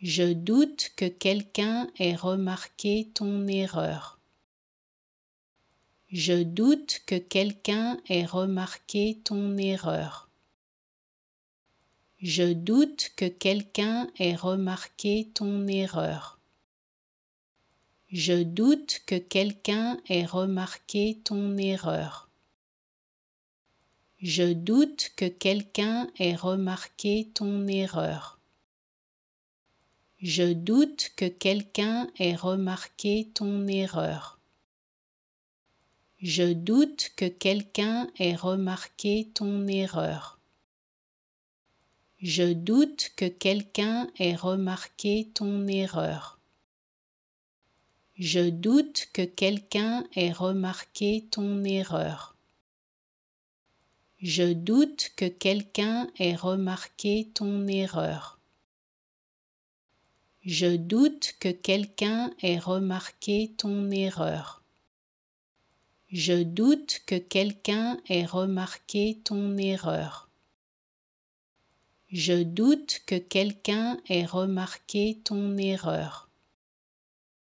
Je doute que quelqu'un ait remarqué ton erreur. Je doute que quelqu'un ait remarqué ton erreur. Je doute que quelqu'un ait remarqué ton erreur. Je doute que quelqu'un ait remarqué ton erreur. Je doute que quelqu'un ait remarqué ton erreur. Je doute que quelqu'un ait remarqué ton erreur. Je doute que quelqu'un ait remarqué ton erreur. Je doute que quelqu'un ait remarqué ton erreur. Je doute que quelqu'un ait remarqué ton erreur. Je doute que quelqu'un ait remarqué ton erreur. Je doute que quelqu'un ait remarqué ton erreur. Je doute que quelqu'un ait remarqué ton erreur. Je doute que quelqu'un ait remarqué ton erreur.